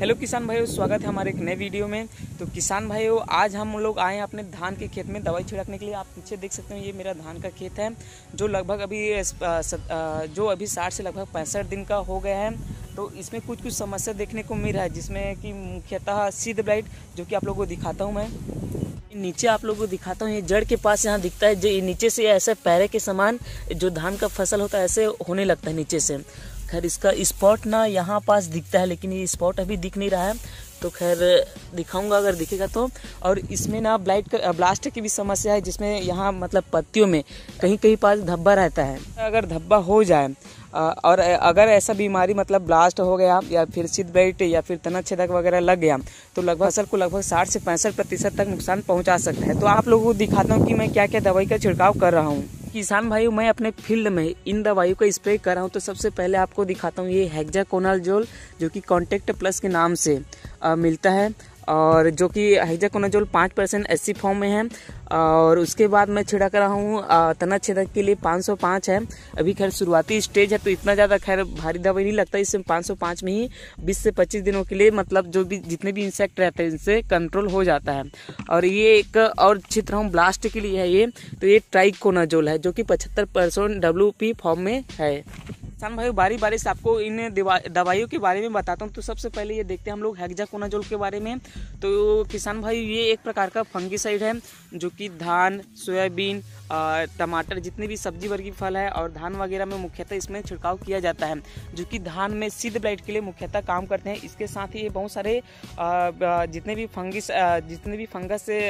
hello किसान भाइयों स्वागत है हमारे एक नए वीडियो में तो किसान भाइयों आज हम लोग आए हैं अपने धान के खेत में दवाई छिड़कने के लिए आप पीछे देख सकते हो ये मेरा धान का खेत है जो लगभग अभी जो अभी साठ से लगभग पैंसठ दिन का हो गया है तो इसमें कुछ कुछ समस्या देखने को मिल रहा है जिसमें कि मुख्यतः सीध ब्लाइट जो कि आप लोगों को दिखाता हूँ मैं नीचे आप लोगों को दिखाता हूँ ये जड़ के पास यहाँ दिखता है जो नीचे से ऐसे पैरे के समान जो धान का फसल होता है ऐसे होने लगता है नीचे से खैर इसका स्पॉट ना यहाँ पास दिखता है लेकिन ये स्पॉट अभी दिख नहीं रहा है तो खैर दिखाऊंगा अगर दिखेगा तो और इसमें ना ब्लाइट का ब्लास्ट की भी समस्या है जिसमें यहाँ मतलब पत्तियों में कहीं कहीं पास धब्बा रहता है अगर धब्बा हो जाए और अगर ऐसा बीमारी मतलब ब्लास्ट हो गया या फिर सिद्ध बैठ या फिर तना छेदक वगैरह लग गया तो लगभग असल को लगभग साठ से पैंसठ प्रतिशत तक नुकसान पहुंचा सकता है तो आप लोगों को दिखाता हूँ कि मैं क्या क्या दवाई का छिड़काव कर रहा हूँ किसान भाई मैं अपने फील्ड में इन दवाइयों का स्प्रे कर रहा हूँ तो सबसे पहले आपको दिखाता हूँ ये कोनाल जोल जो कि कॉन्टेक्ट प्लस के नाम से आ, मिलता है और जो कि हाइजाकोनाजोल पाँच परसेंट एस फॉर्म में है और उसके बाद मैं छिड़क रहा हूँ तना छिड़क के लिए पाँच सौ पाँच है अभी खैर शुरुआती स्टेज है तो इतना ज़्यादा खैर भारी दवाई नहीं लगता इसमें पाँच सौ पाँच में ही बीस से पच्चीस दिनों के लिए मतलब जो भी जितने भी इंसेक्ट रहते हैं इनसे कंट्रोल हो जाता है और ये एक और छिड़ रहा हूँ ब्लास्ट के लिए है ये तो ये ट्राइकोनाजोल है जो कि पचहत्तर परसेंट डब्ल्यू फॉर्म में है किसान भाई बारी बारी से आपको इन दवाइयों के बारे में बताता हूँ तो सबसे पहले ये देखते हैं हम लोग हेक्जाकोनाजोल के बारे में तो किसान भाई ये एक प्रकार का फंगीसाइड है जो कि धान सोयाबीन टमाटर जितने भी सब्जी वर्गीय फल है और धान वगैरह में मुख्यतः इसमें छिड़काव किया जाता है जो कि धान में सिद्ध ब्लाइट के लिए मुख्यतः काम करते हैं इसके साथ ही ये बहुत सारे जितने भी फंगिस जितने भी फंगस से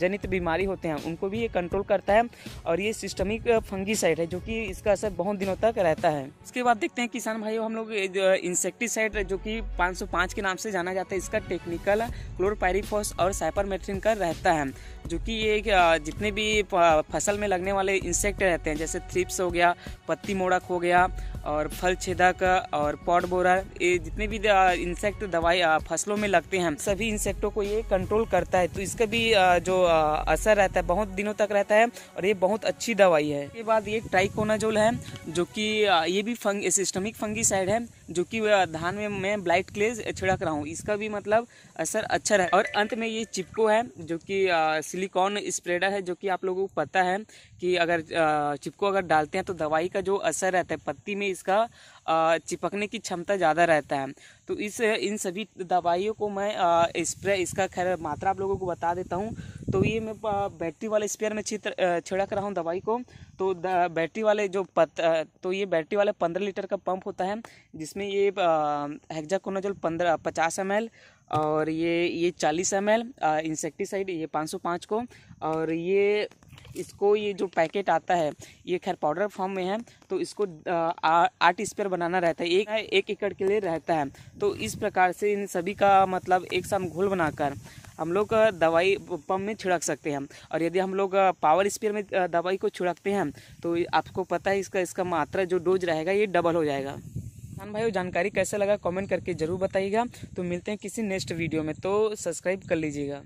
जनित बीमारी होते हैं उनको भी ये कंट्रोल करता है और ये सिस्टमिक फंगीसाइड है जो कि इसका असर बहुत दिनों तक रहता है इसके उसके बाद देखते हैं किसान भाइयों हम लोग इंसेक्टिसाइड जो कि 505 के नाम से जाना जाता है इसका टेक्निकल क्लोरपायरीफॉस और साइपरमेथ्रिन का रहता है जो कि ये जितने भी फसल में लगने वाले इंसेक्ट रहते हैं जैसे थ्रिप्स हो गया पत्ती मोड़क हो गया और फल छेदक और पॉट बोरा ये जितने भी इंसेक्ट दवाई फसलों में लगते हैं सभी इंसेक्टों को ये कंट्रोल करता है तो इसका भी जो असर रहता है बहुत दिनों तक रहता है और ये बहुत अच्छी दवाई है इसके बाद ये ट्राइकोनाजोल है जो कि ये भी फंग सिस्टमिक फंगी साइड है जो कि धान में मैं ब्लाइट क्लेज छिड़क रहा हूँ इसका भी मतलब असर अच्छा है और अंत में ये चिपको है जो कि सिलिकॉन स्प्रेडर है जो कि आप लोगों को पता है कि अगर चिपको अगर डालते हैं तो दवाई का जो असर रहता है पत्ती में इसका चिपकने की क्षमता ज़्यादा रहता है तो इस इन सभी दवाइयों को मैं स्प्रे इसका खैर मात्रा आप लोगों को बता देता हूँ तो ये मैं बैटरी वाले स्प्रेयर में छिड़क रहा हूँ दवाई को तो बैटरी वाले जो पत तो ये बैटरी वाले पंद्रह लीटर का पंप होता है जिसमें ये हेक्जाकोनाजोल पंद्रह पचास एम और ये ये चालीस एम एल इंसेक्टीसाइड ये पाँच सौ पाँच को और ये इसको ये जो पैकेट आता है ये खैर पाउडर फॉर्म में है तो इसको आठ स्पेयर बनाना रहता है एक एक एकड़ के लिए रहता है तो इस प्रकार से इन सभी का मतलब एक साथ घोल बनाकर हम लोग दवाई पंप में छिड़क सकते हैं और यदि हम लोग पावर स्पेयर में दवाई को छिड़कते हैं तो आपको पता है इसका इसका मात्रा जो डोज रहेगा ये डबल हो जाएगा किसान भाइयों जानकारी कैसा लगा कमेंट करके ज़रूर बताइएगा तो मिलते हैं किसी नेक्स्ट वीडियो में तो सब्सक्राइब कर लीजिएगा